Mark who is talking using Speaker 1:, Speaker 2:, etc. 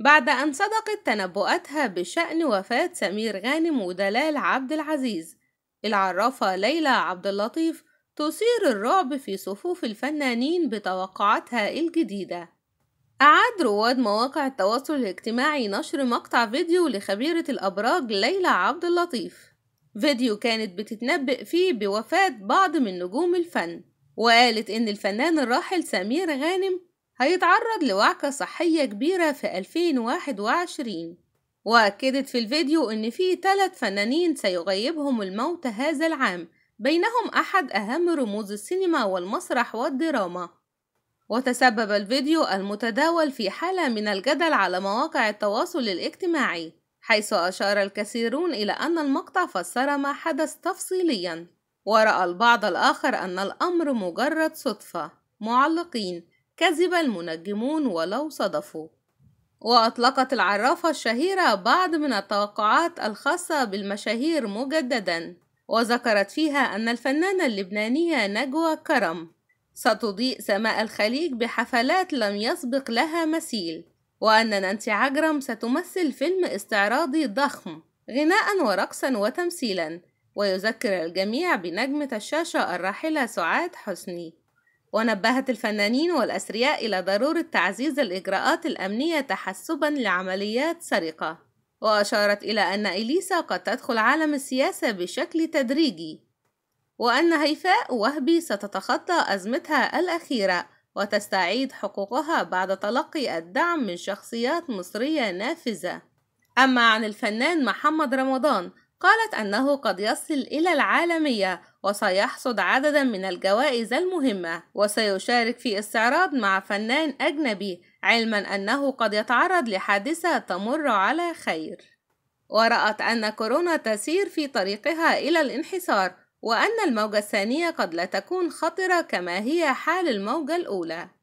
Speaker 1: بعد أن صدقت تنبؤاتها بشأن وفاة سمير غانم ودلال عبد العزيز العرافة ليلى عبد اللطيف تثير الرعب في صفوف الفنانين بتوقعاتها الجديدة أعاد رواد مواقع التواصل الاجتماعي نشر مقطع فيديو لخبيرة الأبراج ليلى عبد اللطيف فيديو كانت بتتنبأ فيه بوفاة بعض من نجوم الفن وقالت إن الفنان الراحل سمير غانم هيتعرض لوعكة صحية كبيرة في 2021 وأكدت في الفيديو إن في ثلاث فنانين سيغيبهم الموت هذا العام بينهم أحد أهم رموز السينما والمسرح والدراما وتسبب الفيديو المتداول في حالة من الجدل على مواقع التواصل الاجتماعي حيث أشار الكثيرون إلى أن المقطع فسر ما حدث تفصيليا ورأى البعض الآخر أن الأمر مجرد صدفة معلقين كذب المنجمون ولو صدفوا وأطلقت العرافة الشهيرة بعض من التوقعات الخاصة بالمشاهير مجددا وذكرت فيها أن الفنانة اللبنانية نجوى كرم ستضيء سماء الخليج بحفلات لم يسبق لها مثيل وأن نانسي عجرم ستمثل فيلم استعراضي ضخم غناء ورقصا وتمثيلا ويذكر الجميع بنجمة الشاشة الراحلة سعاد حسني ونبهت الفنانين والأثرياء إلى ضرورة تعزيز الإجراءات الأمنية تحسبًا لعمليات سرقة، وأشارت إلى أن إليسا قد تدخل عالم السياسة بشكل تدريجي، وأن هيفاء وهبي ستتخطى أزمتها الأخيرة وتستعيد حقوقها بعد تلقي الدعم من شخصيات مصرية نافذة. أما عن الفنان محمد رمضان، قالت أنه قد يصل إلى العالمية وسيحصد عددا من الجوائز المهمة وسيشارك في استعراض مع فنان أجنبي علما أنه قد يتعرض لحادثة تمر على خير ورأت أن كورونا تسير في طريقها إلى الانحسار وأن الموجة الثانية قد لا تكون خطرة كما هي حال الموجة الأولى